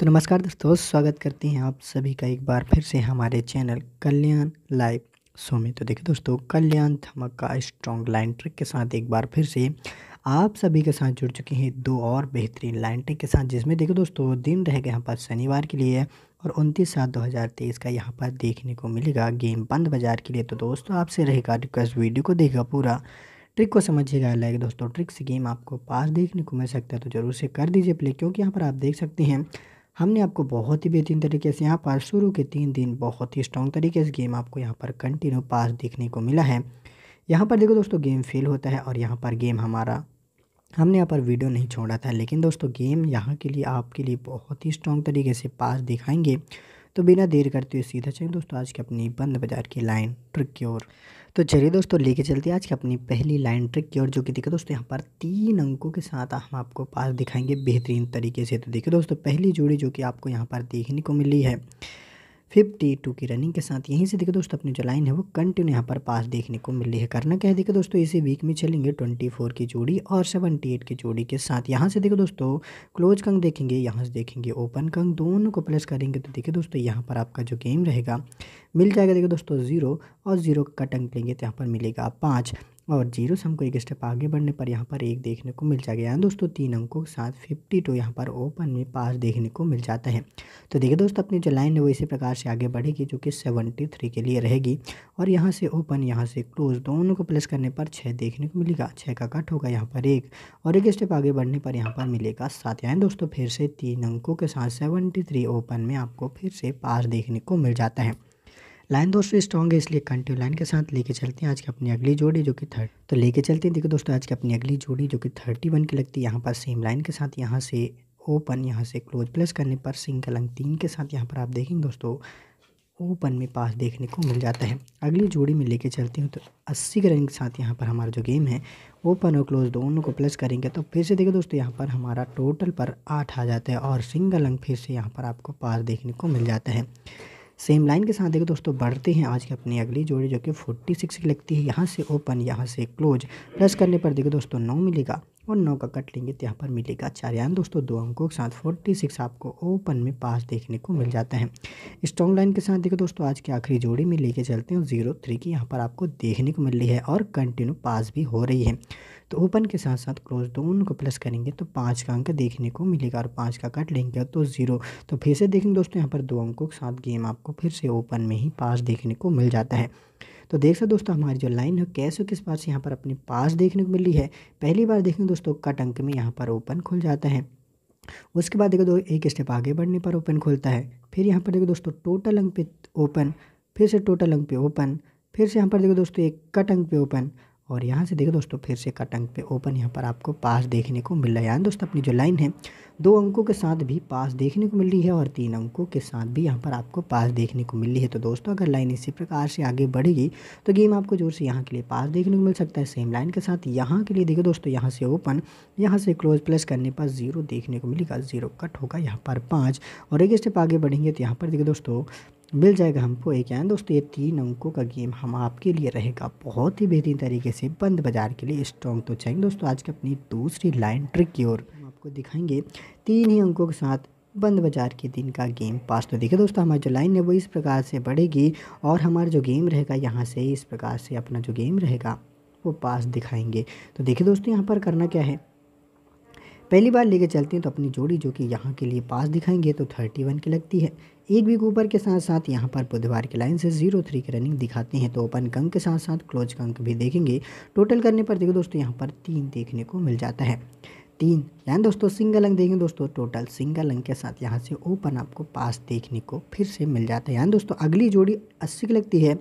तो नमस्कार दोस्तों स्वागत करते हैं आप सभी का एक बार फिर से हमारे चैनल कल्याण लाइव शो में तो देखिए दोस्तों कल्याण धमक का स्ट्रॉन्ग लाइन ट्रिक के साथ एक बार फिर से आप सभी के साथ जुड़ चुके हैं दो और बेहतरीन लाइन ट्रिक के साथ जिसमें देखो दोस्तों दिन रहेगा यहाँ पर शनिवार के लिए और उनतीस सात दो हज़ार तेईस का यहाँ पर देखने को मिलेगा गेम बंद बाजार के लिए तो दोस्तों आपसे रहेगा रिक्वेस्ट वीडियो को देखेगा पूरा ट्रिक को समझिएगा लाइक दोस्तों ट्रिक से गेम आपको पास देखने को मिल सकता है तो जरूर से कर दीजिए प्ले क्योंकि यहाँ पर आप देख सकते हैं हमने आपको बहुत ही बेहतरीन तरीके से यहाँ पर शुरू के तीन दिन बहुत ही स्ट्रॉन्ग तरीके से गेम आपको यहाँ पर कंटिन्यू पास देखने को मिला है यहाँ पर देखो दोस्तों गेम फेल होता है और यहाँ पर गेम हमारा हमने यहाँ पर वीडियो नहीं छोड़ा था लेकिन दोस्तों गेम यहाँ के लिए आपके लिए बहुत ही स्ट्रॉन्ग तरीके से पास दिखाएंगे तो बिना देर करते हुए सीधा चलें दोस्तों आज की अपनी बंद बाजार की लाइन ट्रिक की ओर तो चलिए दोस्तों लेके चलते हैं आज की अपनी पहली लाइन ट्रिक की ओर जो कि देखिए दोस्तों यहाँ पर तीन अंकों के साथ हम आपको पास दिखाएंगे बेहतरीन तरीके से तो देखिए दोस्तों पहली जोड़ी जो कि आपको यहाँ पर देखने को मिली है फिफ्टी टू की रनिंग के साथ यहीं से देखिए दोस्तों अपनी जो लाइन है वो कंटिन्यू यहाँ पर पास देखने को मिल रही है करना क्या है देखिए दोस्तों इसी वीक में चलेंगे ट्वेंटी फोर की जोड़ी और सेवनटी एट की जोड़ी के साथ यहाँ से देखो दोस्तों क्लोज कंग देखेंगे यहाँ से देखेंगे ओपन कंग दोनों को प्लस करेंगे तो देखिए दोस्तों यहाँ पर आपका जो गेम रहेगा मिल जाएगा देखिए दोस्तों ज़ीरो और ज़ीरो का टंग लेंगे तो यहाँ पर मिलेगा पाँच और जीरो से हमको एक स्टेप आगे बढ़ने पर यहाँ पर एक देखने को मिल जाएगा यहाँ दोस्तों तीन अंकों के साथ फिफ्टी टू यहाँ पर ओपन में पास देखने को मिल जाता है तो देखिए दोस्तों अपनी जो लाइन है वो इसी प्रकार से आगे बढ़ेगी जो कि सेवेंटी थ्री के लिए रहेगी और यहाँ से ओपन यहाँ से क्लोज दोनों को प्लस करने पर छः देखने को मिलेगा छः का कट होगा यहाँ पर एक और एक स्टेप आगे बढ़ने पर यहाँ पर मिलेगा सात यहाँ दोस्तों फिर से तीन अंकों के साथ सेवेंटी थ्री ओपन में आपको फिर से पास देखने को मिल जाता है लाइन दोस्तों स्ट्रॉन्ग है इसलिए कंटिन्यू लाइन के साथ लेके चलते हैं आज की अपनी अगली जोड़ी जो कि थर्ड तो लेके चलते हैं देखो दोस्तों आज की अपनी अगली जोड़ी जो कि थर्टी वन की लगती है यहाँ पर सेम लाइन के साथ यहाँ से ओपन यहाँ से क्लोज प्लस करने पर सिंगल अंक तीन के साथ यहाँ पर आप देखेंगे दोस्तों ओपन में पास देखने को मिल जाता है अगली जोड़ी में लेके चलते हूँ तो अस्सी के रन के साथ यहाँ पर हमारा जो गेम है ओपन और क्लोज दोनों को प्लस करेंगे तो फिर से देखो दोस्तों यहाँ पर हमारा टोटल पर आठ आ जाता है और सिंगल अंक फिर से यहाँ पर आपको पास देखने को मिल जाता है सेम लाइन के साथ देखो दोस्तों बढ़ते हैं आज की अपनी अगली जोड़ी जो कि फोर्टी सिक्स की लगती है यहाँ से ओपन यहाँ से क्लोज प्लस करने पर देखो दोस्तों नौ मिलेगा और नौ का कट लेंगे तो यहाँ पर मिलेगा चार यान दोस्तों दो अंकों के साथ फोर्टी सिक्स आपको ओपन में पास देखने को मिल जाता है स्ट्रॉन्ग लाइन के साथ देखो दोस्तों आज की आखिरी जोड़ी में लेके चलते हैं जीरो थ्री की यहाँ पर आपको देखने को मिल रही है और कंटिन्यू पास भी हो रही है तो ओपन के साथ साथ क्लोज दोनों को प्लस करेंगे तो पाँच का अंक देखने को मिलेगा और पाँच का कट लेंगे तो ज़ीरो तो फिर से देखेंगे दोस्तों यहाँ पर दो अंकों के साथ गेम आपको फिर से ओपन में ही पास देखने को मिल जाता है तो देख सकते दोस्तों हमारी जो लाइन है कैसे किस पास यहाँ पर अपने पास देखने को मिली है पहली बार देखें दोस्तों कट अंक में यहाँ पर ओपन खुल जाता है उसके बाद देखो दो एक स्टेप आगे बढ़ने पर ओपन खुलता है फिर यहाँ पर देखो दोस्तों टोटल अंक पे ओपन फिर से टोटल अंक पे ओपन फिर से यहाँ पर देखो दोस्तों एक कट अंक पे ओपन और यहाँ से देखो दोस्तों फिर से कट अंक पे ओपन यहाँ पर आपको पास देखने को मिल रहा है यानी दोस्तों अपनी जो लाइन है दो अंकों के साथ भी पास देखने को मिल रही है और तीन अंकों के साथ भी यहाँ पर आपको पास देखने को मिल रही है तो दोस्तों अगर लाइन इसी प्रकार से आगे बढ़ेगी तो गेम आपको जोर से यहाँ के लिए पास देखने को मिल सकता है सेम लाइन के साथ यहाँ के लिए देखो दोस्तों यहाँ से ओपन यहाँ से क्लोज प्लस करने पर ज़ीरो देखने को मिलेगा ज़ीरो कट होगा यहाँ पर पाँच और एक स्टेप आगे बढ़ेंगे तो यहाँ पर देखो दोस्तों मिल जाएगा हमको एक यानी दोस्तों ये तीन अंकों का गेम हम आपके लिए रहेगा बहुत ही बेहतरीन तरीके से बंद बाजार के लिए स्ट्रॉन्ग तो चाहेंगे दोस्तों आज की अपनी दूसरी लाइन ट्रिक की ओर हम आपको दिखाएंगे तीन ही अंकों के साथ बंद बाजार के दिन का गेम पास तो देखिए दोस्तों हमारी जो लाइन है वो इस प्रकार से बढ़ेगी और हमारा जो गेम रहेगा यहाँ से इस प्रकार से अपना जो गेम रहेगा वो पास दिखाएंगे तो देखिए दोस्तों यहाँ पर करना क्या है पहली बार लेके चलते हैं तो अपनी जोड़ी जो कि यहाँ के लिए पास दिखाएंगे तो थर्टी वन की लगती है एक भी ऊपर के साथ साथ यहाँ पर बुधवार के लाइन से जीरो थ्री की रनिंग दिखाते हैं तो ओपन कंक के साथ साथ क्लोज कंक भी देखेंगे टोटल करने पर देखो दोस्तों यहाँ पर तीन देखने को मिल जाता है तीन यानी दोस्तों सिंगल अंक देखेंगे दोस्तों टोटल सिंगल अंक के साथ यहाँ से ओपन आपको पास देखने को फिर से मिल जाता है यानी दोस्तों अगली जोड़ी अस्सी की लगती है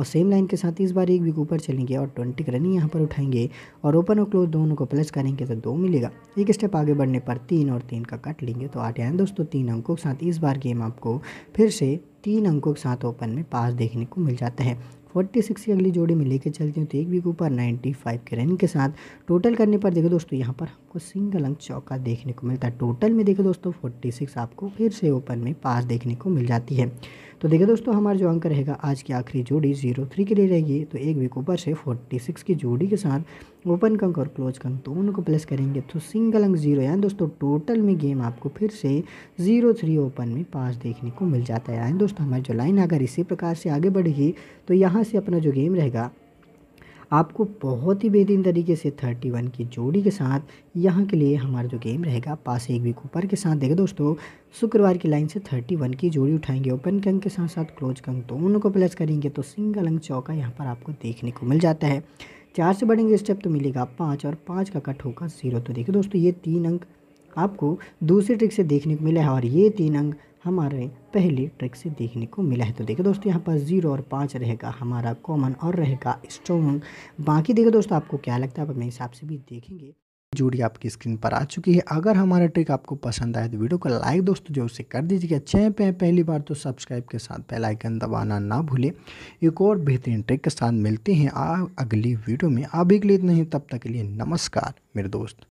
और सेम लाइन के साथ इस बार एक विक ऊपर चलेंगे और ट्वेंटी का रनिंग यहाँ पर उठाएंगे और ओपन और क्लोज दोनों को प्लस करेंगे तो दो मिलेगा एक स्टेप आगे बढ़ने पर तीन और तीन का कट लेंगे तो आठ आए दोस्तों तीन अंकों के साथ इस बार गेम आपको फिर से तीन अंकों के साथ ओपन में पास देखने को मिल जाता है 46 की अगली जोड़ी में लेके चलते हैं तो एक वीक ऊपर 95 के रन के साथ टोटल करने पर देखो दोस्तों यहाँ पर हमको सिंगल अंक चौका देखने को मिलता है टोटल में देखो दोस्तों 46 आपको फिर से ओपन में पास देखने को मिल जाती है तो देखिए दोस्तों हमारा जो अंक रहेगा आज की आखिरी जोड़ी जीरो थ्री के लिए रहेगी तो एक वीक ऊपर से फोर्टी सिक्स की जोड़ी के साथ ओपन कंक और क्लोज कंक दोनों को प्लस करेंगे तो सिंगल अंक जीरो यानी दोस्तों टोटल में गेम आपको फिर से जीरो थ्री ओपन में पास देखने को मिल जाता है यानी दोस्तों हमारी जो लाइन अगर इसी प्रकार से आगे बढ़ेगी तो यहाँ से अपना जो गेम रहेगा आपको बहुत ही बेहतरीन तरीके से थर्टी वन की जोड़ी के साथ यहाँ के लिए हमारा जो गेम रहेगा पास एक वीक ऊपर के साथ देखें दोस्तों शुक्रवार की लाइन से थर्टी वन की जोड़ी उठाएंगे ओपन कंग के साथ साथ क्लोज कंग दोनों को प्लस करेंगे तो सिंगल अंक चौका यहाँ पर आपको देखने को मिल जाता है चार से बढ़ेंगे स्टेप तो मिलेगा पाँच और पाँच का कट होगा जीरो तो देखिए दोस्तों ये तीन अंक आपको दूसरे ट्रिक से देखने को मिला है और ये तीन अंक हमारे पहले ट्रिक से देखने को मिला है तो देखिए दोस्तों यहाँ पर जीरो और पाँच रहेगा हमारा कॉमन और रहेगा स्ट्रॉन्ग बाकी देखिए दोस्तों आपको क्या लगता है आप अपने हिसाब से भी देखेंगे जोड़ी आपकी स्क्रीन पर आ चुकी है अगर हमारा ट्रिक आपको पसंद आए तो वीडियो को लाइक दोस्तों जो उसे कर दीजिएगा चैनल पे पहली बार तो सब्सक्राइब के साथ बेल आइकन दबाना ना भूलें एक और बेहतरीन ट्रिक के साथ मिलते हैं आ अगली वीडियो में अभी के लिए ही तब तक के लिए नमस्कार मेरे दोस्त